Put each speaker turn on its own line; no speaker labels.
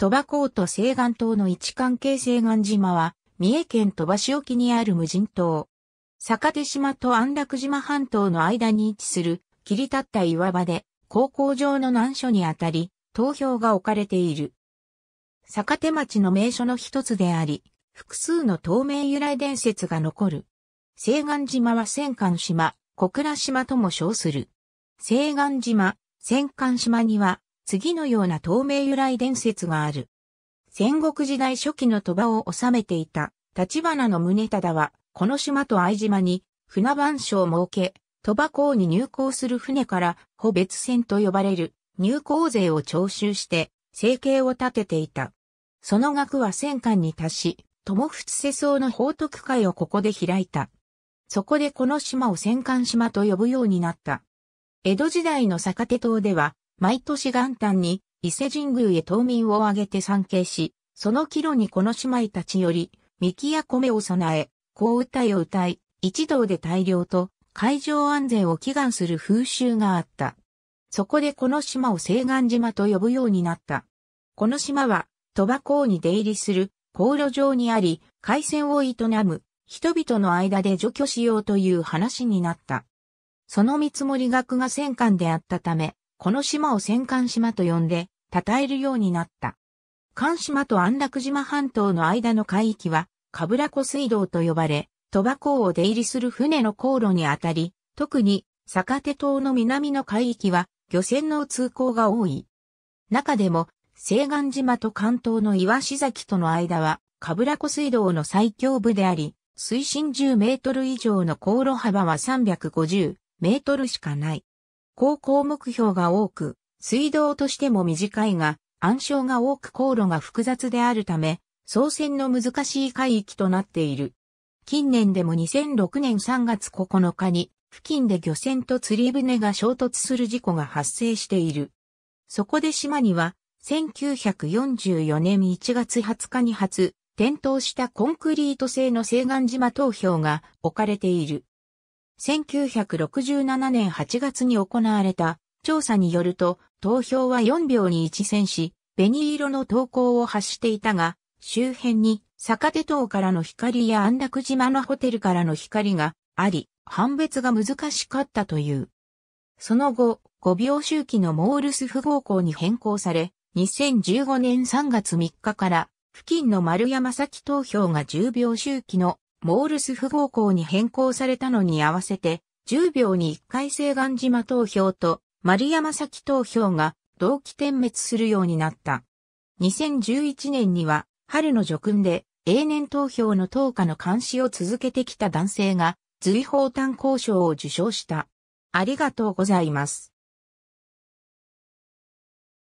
鳥羽港と西岸島の位置関係西岸島は、三重県鳥羽市沖にある無人島。坂手島と安楽島半島の間に位置する、切り立った岩場で、高校上の難所にあたり、投票が置かれている。坂手町の名所の一つであり、複数の透明由来伝説が残る。西岸島は戦艦島、小倉島とも称する。西岸島、戦艦島には次のような透明由来伝説がある。戦国時代初期の鳥羽を治めていた、立花の宗忠は、この島と藍島に、船番所を設け、鳥羽港に入港する船から、保別船と呼ばれる、入港税を徴収して、生計を立てていた。その額は戦艦に達し、友仏世相の報徳会をここで開いた。そこでこの島を戦艦島と呼ぶようになった。江戸時代の坂手島では、毎年元旦に伊勢神宮へ島民を挙げて参詣し、その帰路にこの姉妹たちより、幹や米を備え、こう歌いを歌い、一同で大量と海上安全を祈願する風習があった。そこでこの島を西岸島と呼ぶようになった。この島は、鳥羽港に出入りする航路上にあり、海鮮を営む人々の間で除去しようという話になった。その見積もり額が戦艦であったため、この島を戦艦島と呼んで、称えるようになった。艦島と安楽島半島の間の海域は、カブラ湖水道と呼ばれ、鳥羽港を出入りする船の航路にあたり、特に、坂手島の南の海域は、漁船の通行が多い。中でも、西岸島と関東の岩石崎との間は、カブラ湖水道の最強部であり、水深10メートル以上の航路幅は350メートルしかない。高校目標が多く、水道としても短いが、暗礁が多く航路が複雑であるため、操船の難しい海域となっている。近年でも2006年3月9日に、付近で漁船と釣り船が衝突する事故が発生している。そこで島には、1944年1月20日に発、転倒したコンクリート製の西岸島投票が置かれている。1967年8月に行われた調査によると、投票は4秒に1戦し、紅色の投稿を発していたが、周辺に坂手島からの光や安楽島のホテルからの光があり、判別が難しかったという。その後、5秒周期のモールス符号項に変更され、2015年3月3日から、付近の丸山崎投票が10秒周期のモールス符号校に変更されたのに合わせて、10秒に1回西岸島投票と丸山崎投票が同期点滅するようになった。2011年には春の叙勲で永年投票の投下の監視を続けてきた男性が随法単交渉を受賞した。ありがとうございます。